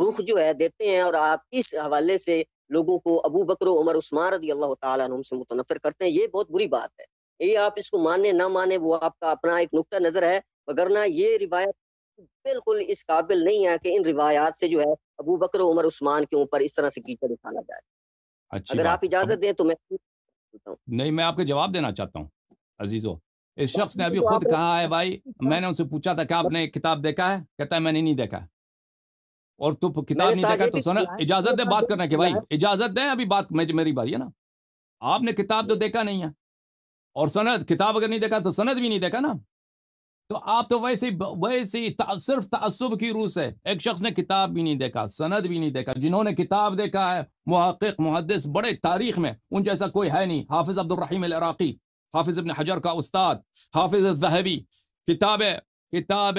رخ جو ہے دیتے ہیں اور آپ اس حوالے سے لوگوں کو ابو بکر و عمر عثمان رضی اللہ تعالیٰ عنہ سے متنفر کرتے ہیں یہ بہت بری بات ہے یہ آپ اس کو ماننے نہ مانے وہ آپ کا اپنا ایک نقطہ نظر ہے وگرنہ یہ روایت بالکل اس قابل نہیں ہے کہ ان روایات سے جو ہے ابو بکر و عمر عثمان کے اوپر اس طرح سے کیچڑ اٹھانا جائے اگر آپ اجازت دیں تو میں نہیں میں آپ کے جواب دینا چاہتا ہوں عزیزو اس شخص نے جی، ابھی خود کہا ہے بھائی میں نے ان سے پوچھا تھا کہ آپ نے کتاب دیکھا ہے کہتا ہے میں نے نہیں دیکھا ہے اور تو کتاب نہیں دیکھا تو سنا اجازت ہے بات کرنا کہ بھائی اجازت ہے ابھی بات میری باری ہے نا آپ نے کتاب تو جی۔ دیکھا نہیں ہے اور سند کتاب اگر نہیں دیکھا تو سند بھی نہیں دیکھا نا تو آپ تو ویسے ویسے صرف تعصب کی روح سے ایک شخص نے کتاب بھی نہیں دیکھا سند بھی نہیں دیکھا جنہوں نے کتاب دیکھا ہے محقق محدث بڑے تاریخ میں ان جیسا کوئی ہے نہیں حافظ عبد الرحیم العراقی حافظ ابن حجر کا استاد حافظ الذہبی کتاب کتاب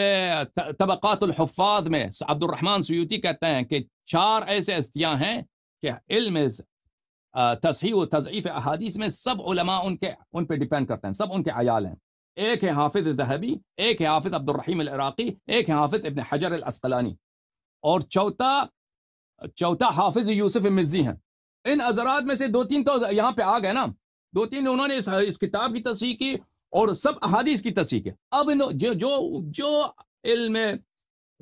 طبقات الحفاظ میں عبد الرحمن سیوتی کہتے ہیں کہ چار ایسے ہستیاں ہیں کہ علم تصحیح و تضعیف احادیث میں سب علماء ان کے ان پہ ڈیپینڈ کرتے ہیں سب ان کے عیال ہیں ایک ہے حافظ ذہبی ایک ہے حافظ عبد الرحیم العراقی ایک ہے حافظ ابن حجر الاسقلانی اور چوتھا چوتھا حافظ یوسف مزی ہیں ان حضرات میں سے دو تین تو یہاں پہ آ گئے نا دو تین انہوں نے اس, اس کتاب کی تصحیح کی اور سب احادیث کی تصحیح ہے اب جو جو, جو علم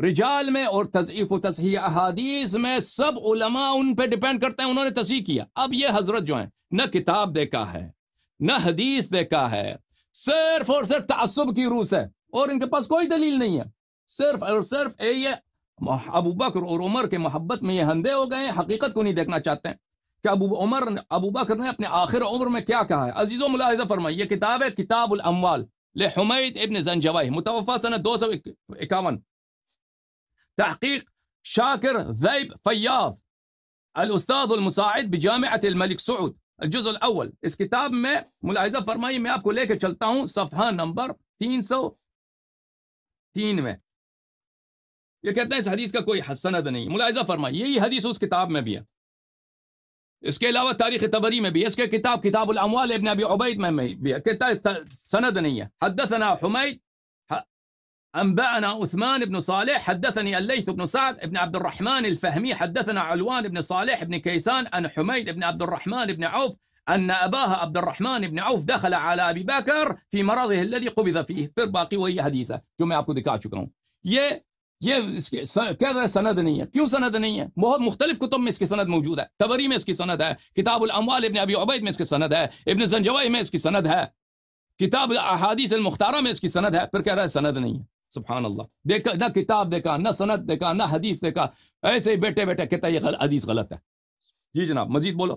رجال میں اور تضعیف و تصحیح احادیث میں سب علماء ان پہ ڈپینڈ کرتے ہیں انہوں نے تصحیح کیا اب یہ حضرت جو ہیں نہ کتاب دیکھا ہے نہ حدیث دیکھا ہے صرف اور صرف تعصب کی روس ہے اور ان کے پاس کوئی دلیل نہیں ہے صرف اور صرف اے یہ ابو بکر اور عمر کے محبت میں یہ ہندے ہو گئے ہیں حقیقت کو نہیں دیکھنا چاہتے ہیں کہ ابو عمر ابو بکر نے اپنے آخر عمر میں کیا کہا ہے عزیز و ملاحظہ فرمائی یہ کتاب ہے کتاب الاموال لحمید ابن زنجوائی متوفہ سنہ دو سو اکاون تحقیق شاکر ذیب فیاض الاستاذ المساعد الملک سعود الجزء الاول اس کتاب میں ملاحظہ فرمائی میں آپ کو لے کے چلتا ہوں صفحہ نمبر تین سو تین میں یہ کہتے ہیں اس حدیث کا کوئی سند نہیں ملاحظہ فرمائی یہی حدیث اس کتاب میں بھی ہے इसके अलावा तारीख तबरी में भी इसके किताब کتاب अमवाल इबन अबी उबैद में, में भी कहता سند نہیں ہے حدثنا حمید أنبأنا عثمان بن صالح حدثني الليث بن سعد بن عبد الرحمن الفهمي حدثنا علوان بن صالح بن كيسان عن حميد بن عبد الرحمن بن عوف أن أباه عبد الرحمن بن عوف دخل على أبي بكر في مرضه الذي قبض فيه في باقي وهي حديثة میں اپ کو دکھا چکا ہوں یہ یہ اس کی سن... کہہ رہا ہے سند نہیں ہے کیوں سند نہیں ہے بہت مختلف کتب میں اس کی سند موجود ہے تبری میں اس کی سند ہے کتاب الاموال ابن ابی عبید میں اس کی سند ہے ابن زنجوائی میں اس کی سند ہے کتاب احادیث المختارہ میں اس کی سند ہے پھر کہہ رہا ہے سند نہیں ہے سبحان اللہ دیکھا نہ کتاب دیکھا نہ سند دیکھا نہ حدیث دیکھا ایسے ہی بیٹے بیٹے کہتا ہے یہ حدیث غلط ہے جی جناب مزید بولو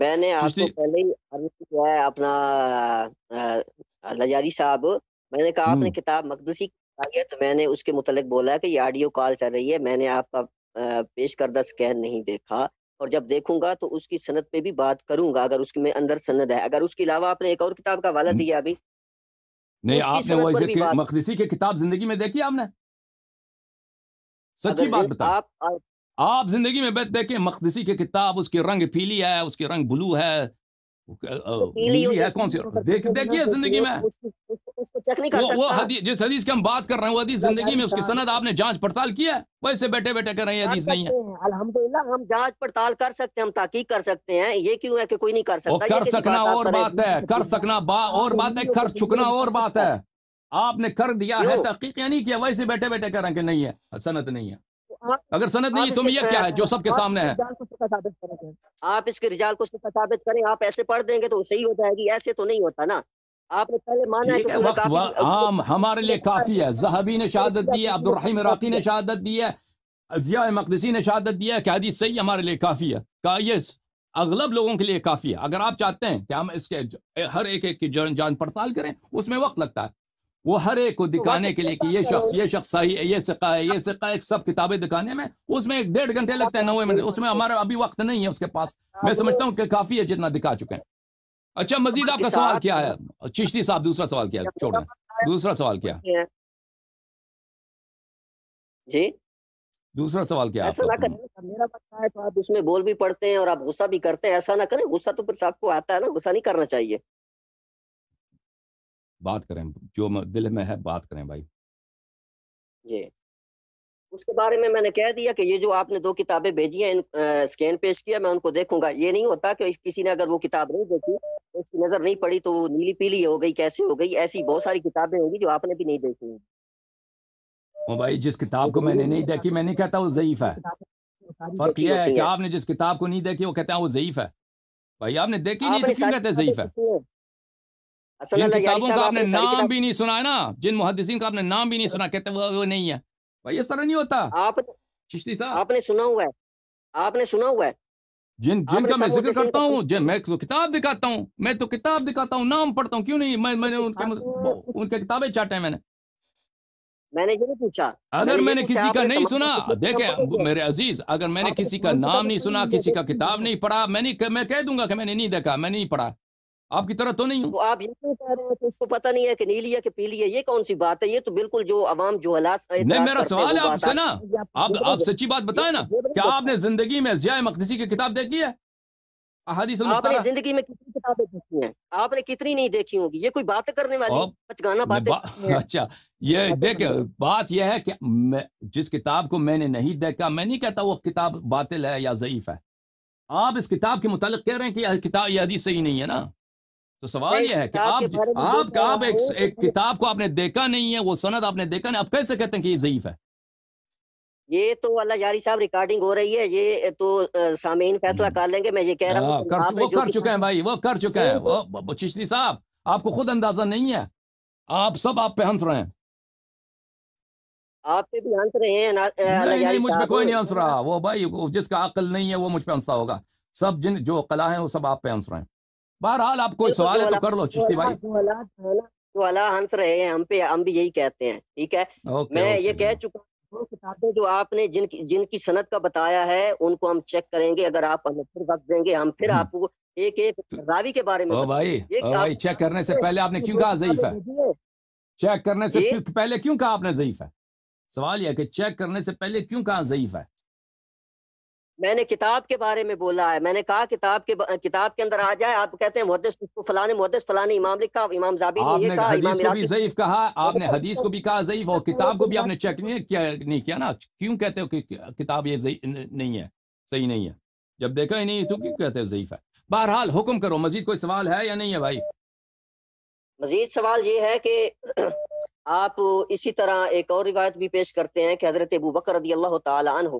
میں نے آپ کو پہلے ہی اپنا لجاری صاحب میں نے کہا آپ نے کتاب مقدسی گیا تو میں نے اس کے متعلق بولا کہ یہ آڈیو کال چل رہی ہے میں نے آپ کا پیش کردہ سکین نہیں دیکھا اور جب دیکھوں گا تو اس کی سند پہ بھی بات کروں گا اگر اس میں اندر سند ہے اگر اس کے علاوہ آپ نے ایک اور کتاب کا حوالہ دیا ابھی نہیں آپ نے وہ اسے مقدسی کے کتاب زندگی میں دیکھی آپ نے سچی بات بتا آپ زندگی میں بیت دیکھیں مقدسی کے کتاب اس کے رنگ پیلی ہے اس کے رنگ بلو ہے ہے کون سی دیکھیے زندگی میں وہ حدیث جس حدیث کی ہم بات کر رہے ہیں وہ حدیث زندگی میں اس کی سند آپ نے جانچ پڑتال کی ہے ویسے بیٹھے بیٹھے کر رہے ہیں حدیث نہیں ہے الحمدللہ ہم جانچ پڑتال کر سکتے ہیں ہم تحقیق کر سکتے ہیں یہ کیوں ہے کہ کوئی نہیں کر سکتا کر سکنا اور بات ہے کر سکنا اور بات ہے کر چکنا اور بات ہے آپ نے کر دیا ہے تحقیق یا نہیں کیا ویسے بیٹھے بیٹھے کر رہے ہیں کہ نہیں ہے سنت نہیں ہے اگر سند نہیں تم یہ کیا ہے جو سب کے سامنے ہے آپ اس کے رجال کو اس کا ثابت کریں آپ ایسے پڑھ دیں گے تو صحیح ہو جائے گی ایسے تو نہیں ہوتا نا آپ نے پہلے مانا ہے کہ ہمارے لیے کافی ہے زہبی نے شہادت دی ہے عبد الرحیم عراقی نے شہادت دی ہے ضیاء مقدسی نے شہادت دی ہے کہ حدیث صحیح ہمارے لیے کافی ہے یہ اغلب لوگوں کے لیے کافی ہے اگر آپ چاہتے ہیں کہ ہم اس کے ہر ایک ایک کی جان پڑتال کریں اس میں وقت لگتا ہے وہ ہر ایک کو دکھانے کے لیے کہ یہ شخص یہ شخص صحیح ہے یہ سکا ہے یہ سکا ہے سب کتابیں دکھانے میں اس میں ایک ڈیڑھ گھنٹے لگتے ہیں نوے منٹ اس میں ہمارا ابھی وقت نہیں ہے اس کے پاس ہاں، میں سمجھتا ہوں کہ کافی ہے جتنا دکھا چکے ہیں اچھا مزید آپ کا سوال کیا ہے چشتی صاحب دوسرا سوال کیا چھوڑ دوسرا سوال کیا ہاں۔ جی دوسرا سوال کیا ایسا نہ کریں میرا پتہ ہے تو آپ اس میں بول بھی پڑتے ہیں اور آپ غصہ بھی کرتے ہیں ایسا نہ کریں غصہ تو پھر صاحب کو آتا ہے نا غصہ نہیں کرنا چاہیے بات کریں جو دل میں ہے بات کریں بھائی جی اس کے بارے میں میں نے کہہ دیا کہ یہ جو آپ نے دو کتابیں بھیجی ہیں سکین پیش کیا میں ان کو دیکھوں گا یہ نہیں ہوتا کہ کسی نے اگر وہ کتاب نہیں دیکھی اس کی نظر نہیں پڑی تو وہ نیلی پیلی ہو گئی کیسے ہو گئی ایسی بہت ساری کتابیں ہوگی جو آپ نے بھی نہیں دیکھی ہوں بھائی جس کتاب کو میں نے نہیں دیکھی میں نہیں کہتا وہ ضعیف ہے فرق یہ ہے کہ آپ نے جس کتاب کو نہیں دیکھی وہ کہتے ہیں وہ ضعیف ہے بھائی آپ نے دیکھی نہیں تو کیوں کہتے ضعیف ہے جن کتابوں کا آپ نے نام بھی نہیں سنا ہے نا جن محدثین کا آپ نے نام بھی نہیں سنا کہتے وہ نہیں ہے بھائی اس طرح نہیں ہوتا آپ چشتی صاحب آپ نے سنا ہوا ہے آپ نے سنا ہوا ہے جن جن کا میں ذکر کرتا ہوں جن میں تو کتاب دکھاتا ہوں میں تو کتاب دکھاتا ہوں نام پڑھتا ہوں کیوں نہیں میں میں نے ان کے ان کے کتابیں چاٹے ہیں میں نے میں نے یہ نہیں پوچھا اگر میں نے کسی کا نہیں سنا دیکھیں میرے عزیز اگر میں نے کسی کا نام نہیں سنا کسی کا کتاب نہیں پڑھا میں نہیں میں کہہ دوں گا کہ میں نے نہیں دیکھا میں نہیں پڑھا آپ کی طرح تو نہیں ہوں آپ یہ کہہ رہے ہیں کہ اس کو پتہ نہیں ہے کہ کہ پیلی ہے یہ کون سی بات ہے یہ تو بالکل جو عوام جو حلاس میرا سوال ہے آپ آپ سے نا سچی بات بتائیں نا کیا آپ نے زندگی میں ضیاء مقدسی کی کتاب دیکھی ہے احادیث آپ نے زندگی میں کتنی دیکھی ہیں آپ نے کتنی نہیں دیکھی ہوگی یہ کوئی باتیں کرنے والی اچھا یہ بات یہ ہے کہ جس کتاب کو میں نے نہیں دیکھا میں نہیں کہتا وہ کتاب باطل ہے یا ضعیف ہے آپ اس کتاب کے متعلق کہہ رہے ہیں کہ کتاب حدیث صحیح نہیں ہے نا تو سوال یہ ہے کہ آپ جی، آپ کا آپ ایک کتاب کو آپ نے دیکھا نہیں ہے وہ سند آپ نے دیکھا نہیں آپ کیسے کہتے ہیں کہ یہ ضعیف ہے یہ تو اللہ جاری صاحب ریکارڈنگ ہو رہی ہے یہ تو سامعین فیصلہ کر لیں گے میں یہ کہہ رہا ہوں ہاں، وہ کر چکے ہیں بھائی وہ کر چکے ہیں چشتی صاحب آپ کو خود اندازہ نہیں ہے آپ سب آپ پہ ہنس رہے ہیں آپ پہ بھی ہنس رہے ہیں نہیں مجھ پہ کوئی نہیں ہنس رہا وہ بھائی جس کا عقل نہیں ہے وہ مجھ پہ ہنستا ہوگا سب جن جو قلعہ ہیں وہ سب آپ پہ ہنس رہے ہیں بہرحال آپ کوئی سوال ہے تو کر لو چشتی بھائی سوال ہنس رہے ہیں ہم پہ ہم بھی یہی کہتے ہیں ٹھیک ہے میں یہ کہہ چکا وہ کتابیں جو آپ نے جن کی جن کی صنعت کا بتایا ہے ان کو ہم چیک کریں گے اگر آپ ہمیں پھر وقت دیں گے ہم پھر آپ کو ایک ایک راوی کے بارے میں بھائی بھائی چیک کرنے سے پہلے آپ نے کیوں کہا ضعیف ہے چیک کرنے سے جی۔ پہلے کیوں کہا آپ نے ضعیف ہے سوال یہ کہ چیک کرنے سے پہلے کیوں کہا ضعیف ہے میں نے کتاب کے بارے میں بولا ہے میں نے کہا کتاب کے کتاب کے اندر آ جائے آپ کہتے ہیں محدث کو فلانے محدث فلانے امام لکھا امام زابی نے یہ کہا حدیث کو بھی ضعیف کہا آپ نے حدیث کو بھی کہا ضعیف اور کتاب کو بھی آپ نے چیک نہیں کیا نہیں کیا نا کیوں کہتے ہو کہ کتاب یہ نہیں ہے صحیح نہیں ہے جب دیکھا ہی نہیں تو کیوں کہتے ہو ضعیف ہے بہرحال حکم کرو مزید کوئی سوال ہے یا نہیں ہے بھائی مزید سوال یہ ہے کہ آپ اسی طرح ایک اور روایت بھی پیش کرتے ہیں کہ حضرت ابو بکر رضی اللہ تعالیٰ عنہ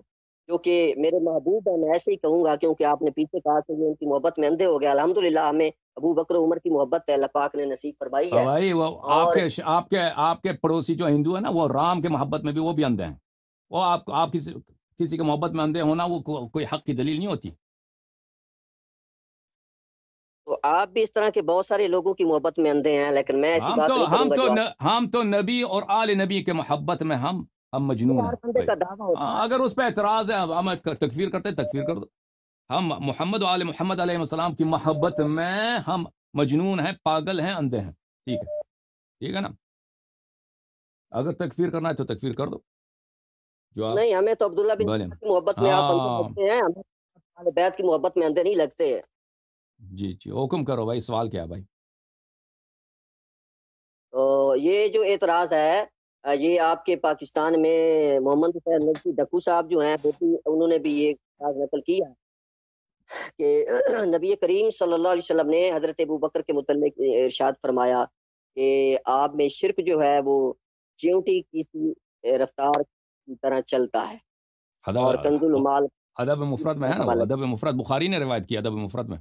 جو کہ میرے محبوب ہیں میں ایسے ہی کہوں گا کیونکہ آپ نے پیچھے کہا کہ یہ ان کی محبت میں اندھے ہو گیا الحمدللہ ہمیں ابو بکر عمر کی محبت ہے اللہ پاک نے نصیب فرمائی ہے بھائی وہ آپ کے آپ کے آپ کے پڑوسی جو ہندو ہیں نا وہ رام کے محبت میں بھی وہ بھی اندھے ہیں وہ آپ آپ کسی کسی کے محبت میں اندھے ہونا وہ کوئی حق کی دلیل نہیں ہوتی تو آپ بھی اس طرح کے بہت سارے لوگوں کی محبت میں اندھے ہیں لیکن میں ایسی بات ہم تو ہم تو نبی اور آل نبی کے محبت میں ہم ہم مجنون ہیں ہاں، اگر اس پہ اعتراض ہے ہم تکفیر کرتے تکفیر کر دو ہم محمد و علیہ محمد علیہ السلام کی محبت میں ہم مجنون ہیں پاگل ہیں اندھے ہیں ٹھیک ہے ٹھیک ہے نا اگر تکفیر کرنا ہے تو تکفیر کر دو جو نہیں ہمیں تو عبداللہ بن محبت میں آپ ہاں۔ لگتے ہیں ہمیں بیت کی محبت میں اندھے نہیں لگتے ہیں جی جی حکم کرو بھائی سوال کیا بھائی تو یہ جو اعتراض ہے یہ جی، آپ کے پاکستان میں محمد حسین نقوی ڈکو صاحب جو ہیں انہوں نے بھی یہ نقل کیا کہ نبی کریم صلی اللہ علیہ وسلم نے حضرت ابو بکر کے متعلق ارشاد فرمایا کہ آپ میں شرک جو ہے وہ چیونٹی کی رفتار کی طرح چلتا ہے اور کنزل مال ادب مفرد میں ہے ادب مفرد بخاری نے روایت کیا ادب مفرد میں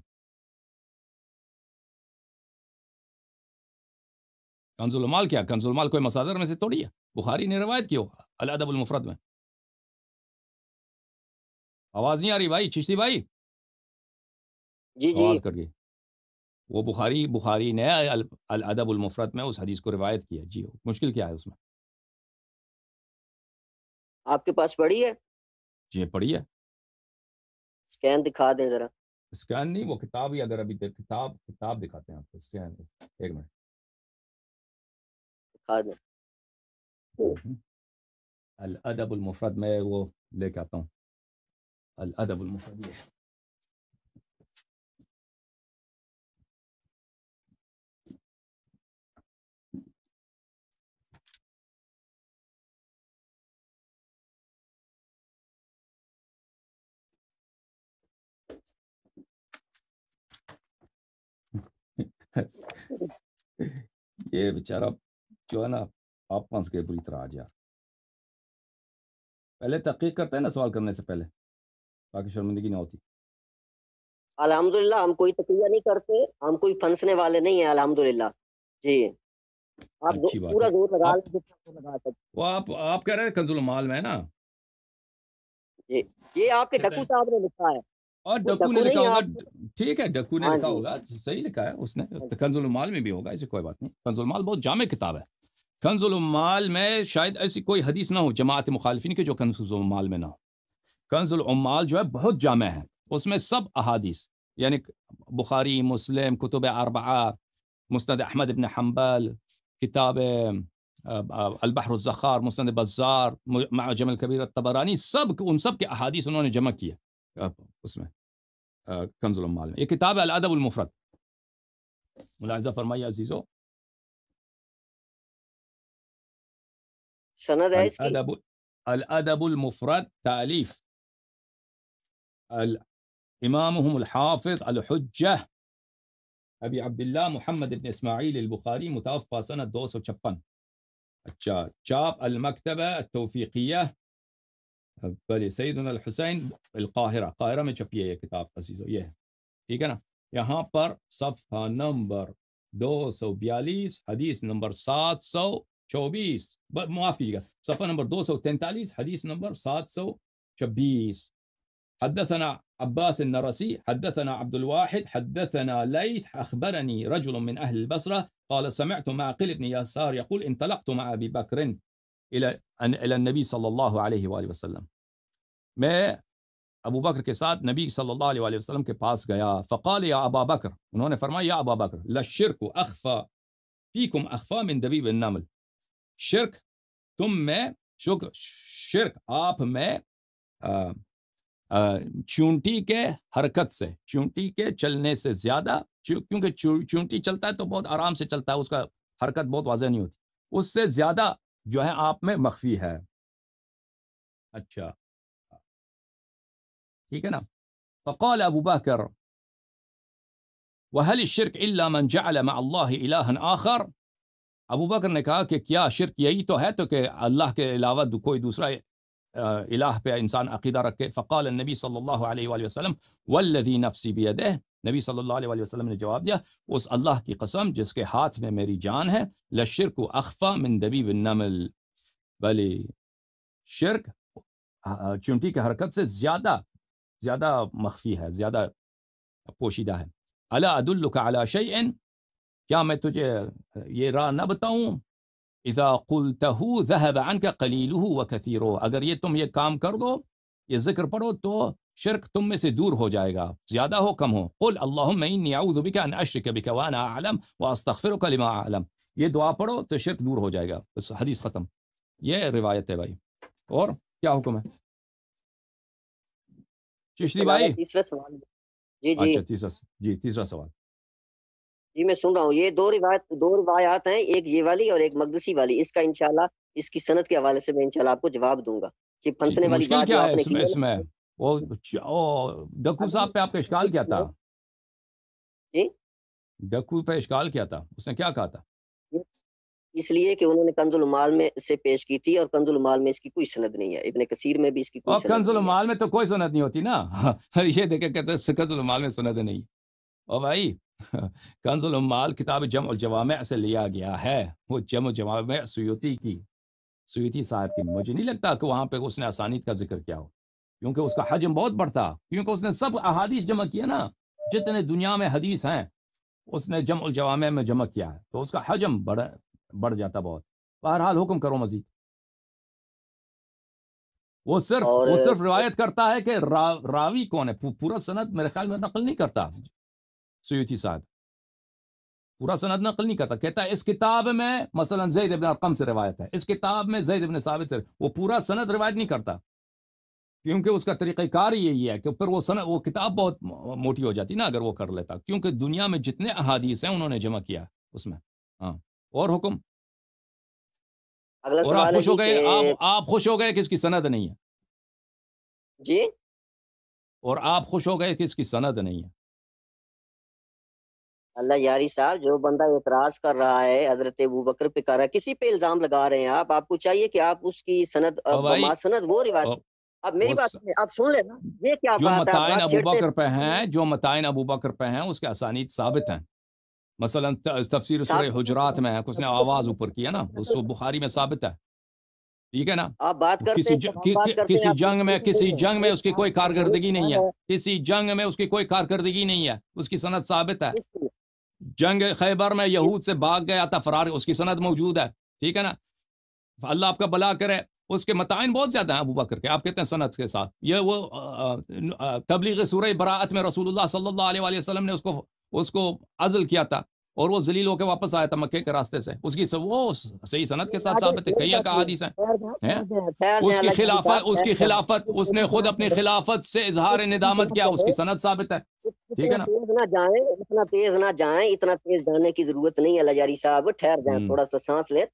کنز المال کیا کنز المال کوئی مصادر میں سے توڑی ہے بخاری نے روایت کیا الادب المفرد میں آواز نہیں آ رہی بھائی چشتی بھائی جی جی آواز کٹ گئی وہ بخاری بخاری نے الادب المفرد میں اس حدیث کو روایت کیا جی مشکل کیا ہے اس میں آپ کے پاس پڑی ہے جی پڑی ہے سکین دکھا دیں ذرا سکین نہیں وہ کتاب ہی اگر ابھی کتاب کتاب دکھاتے ہیں آپ کو سکین ایک منٹ خادم الادب المفرد ما هو ليك الادب المفرد ليه بتشرب جو ہے نا آپ پھنس گئے بری طرح آ جائے پہلے تحقیق کرتے ہیں نا سوال کرنے سے پہلے تاکہ شرمندگی نہ ہوتی الحمدللہ ہم کوئی تقریبا نہیں کرتے ہم کوئی پھنسنے والے نہیں ہیں الحمدللہ جی آپ آپ کہہ رہے ہیں کنزل مال میں نا جی۔ یہ آپ کے ڈکو صاحب نے لکھا ہے اور ڈکو نے لکھا ہوگا ٹھیک ہے ڈکو نے ہاں لکھا جی۔ ہوگا صحیح لکھا ہے اس نے ہاں جی۔ کنزل مال میں بھی ہوگا اسے کوئی بات نہیں کنزل مال بہت جامع کتاب ہے کنز المال میں شاید ایسی کوئی حدیث نہ ہو جماعت مخالفین کے جو کنز کنزمال میں نہ ہو کنز المال جو ہے بہت جامع ہے اس میں سب احادیث یعنی بخاری مسلم کتب اربعہ مستند احمد ابن حنبل کتاب البحر الزخار مستند بزار معجم الکبیر تبرانی سب ان سب کے احادیث انہوں نے جمع کیا اس میں کنز المال میں یہ کتاب ہے العدب المفرت ملازہ فرمائیے عزیزو سند عايز الادب الادب المفرد تاليف امامهم الحافظ الحجه ابي عبد الله محمد بن اسماعيل البخاري متوفى سنه 256 التشاد شاب المكتبه التوفيقيه بلي سيدنا الحسين القاهره القاهره में छपी है ये किताब अजीजों ये ठीक है ना यहाँ पर सफा नंबर 242 हदीस नंबर 700 24 بس موافقه صفحه نمبر 243 حديث نمبر 726 حدثنا عباس النرسي حدثنا عبد الواحد حدثنا ليث اخبرني رجل من اهل البصره قال سمعت معقل بن يسار يقول انطلقت مع ابي بكر الى الى النبي صلى الله عليه واله وسلم ما ابو بكر کے ساتھ نبی صلی اللہ علیہ وآلہ وسلم کے پاس گیا فقال یا ابا بکر انہوں نے فرمایا یا ابا بکر لا الشرك اخفى فيكم اخفى من دبيب النمل شرک تم میں شرک شرک آپ میں چونٹی کے حرکت سے چونٹی کے چلنے سے زیادہ کیونکہ چونٹی چلتا ہے تو بہت آرام سے چلتا ہے اس کا حرکت بہت واضح نہیں ہوتی اس سے زیادہ جو ہے آپ میں مخفی ہے اچھا ٹھیک ہے نا فقال ابو بکر وہلی شرک اللہ الہن آخر ابو بکر نے کہا کہ کیا شرک یہی تو ہے تو کہ اللہ کے علاوہ کوئی دوسرا الہ پہ انسان عقیدہ رکھے فقال نبی صلی اللہ علیہ وآلہ وسلم والذی نفسی بیدہ نبی صلی اللہ علیہ وآلہ وسلم نے جواب دیا اس اللہ کی قسم جس کے ہاتھ میں میری جان ہے لشرک اخفا من بن نمل بلی شرک چونٹی کے حرکت سے زیادہ زیادہ مخفی ہے زیادہ پوشیدہ ہے اللہ عد علی شعی کیا میں تجھے یہ راہ نہ بتاؤں اذا کل تہو ذہب ان کا و کثیر اگر یہ تم یہ کام کر دو یہ ذکر پڑھو تو شرک تم میں سے دور ہو جائے گا زیادہ ہو کم ہو قل اللہم انی اعوذ بکا ان اشرک بکا وانا اعلم واستغفرک لما اعلم یہ دعا پڑھو تو شرک دور ہو جائے گا بس حدیث ختم یہ روایت ہے بھائی اور کیا حکم ہے چشتی بھائی تیسرا سوال جی جی اچھا، تیسرا جی تیسرا سوال جی میں سن رہا ہوں یہ دو روایت دو روایات ہیں ایک یہ والی اور ایک مقدسی والی اس کا انشاءاللہ اس کی سنت کے حوالے سے میں انشاءاللہ آپ کو جواب دوں گا جی پھنسنے والی بات کیا ہے اس میں وہ ڈکو صاحب پہ آپ کا اشکال کیا تھا جی ڈکو پہ اشکال کیا تھا اس نے کیا کہا تھا اس لیے کہ انہوں نے کنز المال میں سے پیش کی تھی اور کنز المال میں اس کی کوئی سند نہیں ہے ابن کثیر میں بھی اس کی کوئی سند کنز المال میں تو کوئی سند نہیں ہوتی نا یہ دیکھیں کہتے ہیں کنز المال میں سند نہیں او بھائی کنز المال کتاب جم الجوامع سے لیا گیا ہے وہ الجوامع سیوتی کی سیوتی صاحب کی مجھے نہیں لگتا کہ وہاں پہ اس نے آسانیت کا ذکر کیا ہو کیونکہ اس کا حجم بہت بڑھتا کیونکہ اس نے سب احادیث جمع کیا نا جتنے دنیا میں حدیث ہیں اس نے جم الجوامع میں جمع کیا ہے تو اس کا حجم بڑھ بڑھ جاتا بہت بہرحال حکم کرو مزید وہ صرف وہ صرف روایت کرتا ہے کہ راوی کون ہے پورا صنعت میرے خیال میں نقل نہیں کرتا سیوتی صاحب پورا سند نقل نہیں کرتا کہتا ہے اس کتاب میں مثلا زید ابن ارقم سے روایت ہے اس کتاب میں زید ابن ثابت سے وہ پورا سند روایت نہیں کرتا کیونکہ اس کا طریقہ کار یہی ہے کہ پھر وہ سند وہ کتاب بہت موٹی ہو جاتی نا اگر وہ کر لیتا کیونکہ دنیا میں جتنے احادیث ہیں انہوں نے جمع کیا اس میں ہاں اور حکم اگلا اور خوش ہو جی گئے آپ آپ خوش ہو گئے کہ اس کی سند نہیں ہے جی اور آپ خوش ہو گئے کہ اس کی سند نہیں ہے اللہ یاری صاحب جو بندہ اعتراض کر رہا ہے حضرت ابو بکر پہ کر رہا ہے کسی پہ الزام لگا رہے ہیں آپ آپ کو چاہیے کہ آپ اس کی سند سند وہ روایت اب میری بات آپ سن لیں یہ کیا جو متائن ابو بکر پہ ہیں جو متائن ابو بکر پہ ہیں اس کے اسانید ثابت ہیں مثلا تفسیر سورہ حجرات میں ہے اس نے آواز اوپر کیا نا اس بخاری میں ثابت ہے ٹھیک ہے نا آپ بات کرتے کسی جنگ میں کسی جنگ میں اس کی کوئی کارکردگی نہیں ہے کسی جنگ میں اس کی کوئی کارکردگی نہیں ہے اس کی صنعت ثابت ہے جنگ خیبر میں یہود سے بھاگ گیا تھا فرار اس کی صنعت موجود ہے ٹھیک ہے نا اللہ آپ کا بلا کرے اس کے متعین بہت زیادہ ہیں ابو بکر کے آپ کہتے ہیں صنعت کے ساتھ یہ وہ تبلیغ سورہ براعت میں رسول اللہ صلی اللہ علیہ وآلہ وسلم نے اس اس کو کو عزل کیا تھا اور وہ ذلیل ہو کے واپس آیا تھا مکے کے راستے سے اس کی وہ صحیح صنعت کے ساتھ ثابت ہے کئی اس کی خلافت اس نے خود اپنی خلافت سے اظہار ندامت کیا اس کی صنعت ثابت ہے تیز نہ جائیں اتنا تیز نہ جائیں اتنا تیز جانے کی ضرورت نہیں ہے لجاری صاحب ٹھہر جائیں تھوڑا سا سانس لے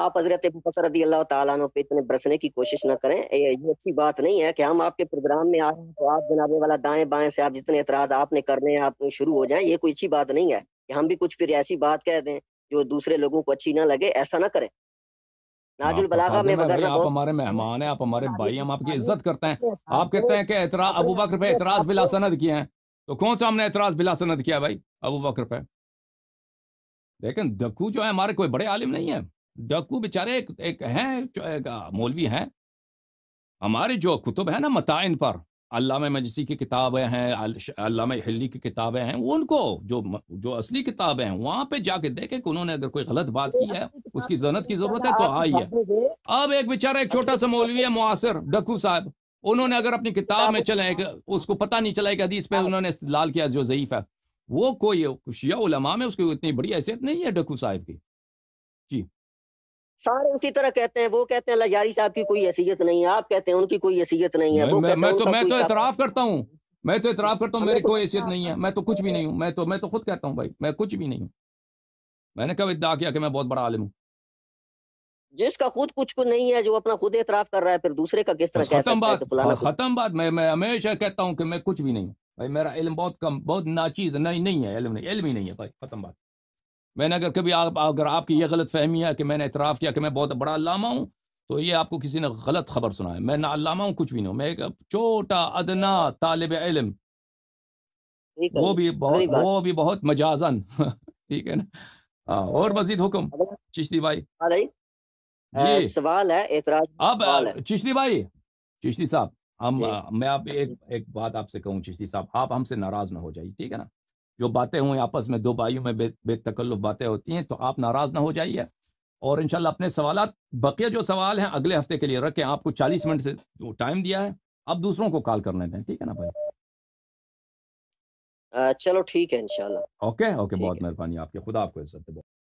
آپ حضرت رضی اللہ تعالیٰ عنہ پہ اتنے برسنے کی کوشش نہ کریں یہ اچھی بات نہیں ہے کہ ہم آپ کے پروگرام میں آ رہے ہیں تو آپ جناب والا دائیں بائیں سے آپ جتنے اعتراض آپ نے کرنے ہیں آپ شروع ہو جائیں یہ کوئی اچھی بات نہیں ہے کہ ہم بھی کچھ پھر ایسی بات کہہ دیں جو دوسرے لوگوں کو اچھی نہ لگے ایسا نہ کریں آپ ہمارے مہمان ہیں آپ ہمارے بھائی ہم آپ کی عزت کرتے ہیں آپ کہتے ہیں کہ ابو بکر پہ اعتراض بلا سند کیے ہیں تو کون سا ہم نے اعتراض بلا سند کیا بھائی ابو بکر پہ لیکن ڈکو جو ہے ہمارے کوئی بڑے عالم نہیں ہے ڈکو بیچارے ایک ہیں مولوی ہیں ہمارے جو کتب ہیں نا متعین پر علامہ مجسی کی کتابیں ہیں علامہ حلی کی کتابیں ہیں ان کو جو جو اصلی کتابیں ہیں وہاں پہ جا کے دیکھیں کہ انہوں نے اگر کوئی غلط بات کی ہے اس کی زنت کی ضرورت ہے تو آئیے اب ایک بیچارہ ایک چھوٹا سا مولوی ہے معاصر ڈکو صاحب انہوں نے اگر اپنی کتاب میں چلے اس کو پتہ نہیں چلا کہ حدیث پہ انہوں نے استدلال کیا جو ضعیف ہے وہ کوئی شیعہ علماء میں اس کی اتنی بڑی حیثیت نہیں ہے ڈکو صاحب کی جی سارے اسی طرح کہتے ہیں وہ کہتے ہیں صاحب کی کوئی حیثیت نہیں ہے آپ کہتے ہیں ان کی کوئی حیثیت نہیں ہے میں تو میں تو اعتراف کرتا ہوں میں تو اعتراف کرتا ہوں میری کوئی حیثیت نہیں ہے میں تو کچھ بھی نہیں ہوں میں تو میں تو خود کہتا ہوں بھائی میں کچھ بھی نہیں ہوں میں نے کب ادعا کیا کہ میں بہت بڑا عالم ہوں جس کا خود کچھ کو نہیں ہے جو اپنا خود اعتراف کر رہا ہے پھر دوسرے کا کس طرح کہہ ختم بات میں میں ہمیشہ کہتا ہوں کہ میں کچھ بھی نہیں ہوں میرا علم بہت کم بہت ناچیز نہیں ہے علم نہیں علم ہی نہیں ہے بھائی ختم بات میں نے اگر کبھی آپ اگر آپ کی یہ غلط فہمی ہے کہ میں نے اعتراف کیا کہ میں بہت بڑا علامہ ہوں تو یہ آپ کو کسی نے غلط خبر سنا ہے میں نہ علامہ ہوں کچھ بھی نہیں ہوں میں ایک چھوٹا ادنا طالب علم جی، وہ بھی بہت وہ بھی بہت مجازن ٹھیک ہے نا ہاں، اور مزید حکم چشتی بھائی ہاں جی۔ سوال ہے اب چشتی بھائی چشتی صاحب ہم جی۔ میں آپ آپ ایک ایک بات سے کہوں چشتی صاحب آپ ہم سے ناراض نہ ہو جائیے ٹھیک ہے نا جو باتیں ہوئیں آپس میں دو بھائیوں میں بے تکلف باتیں ہوتی ہیں تو آپ ناراض نہ ہو جائیے اور انشاءاللہ اپنے سوالات بقیہ جو سوال ہیں اگلے ہفتے کے لیے رکھیں آپ کو چالیس منٹ سے ٹائم دیا ہے آپ دوسروں کو کال کرنے دیں ٹھیک ہے نا بھائی چلو ٹھیک ہے انشاءاللہ اوکے اوکے بہت مہربانی آپ کے خدا آپ کو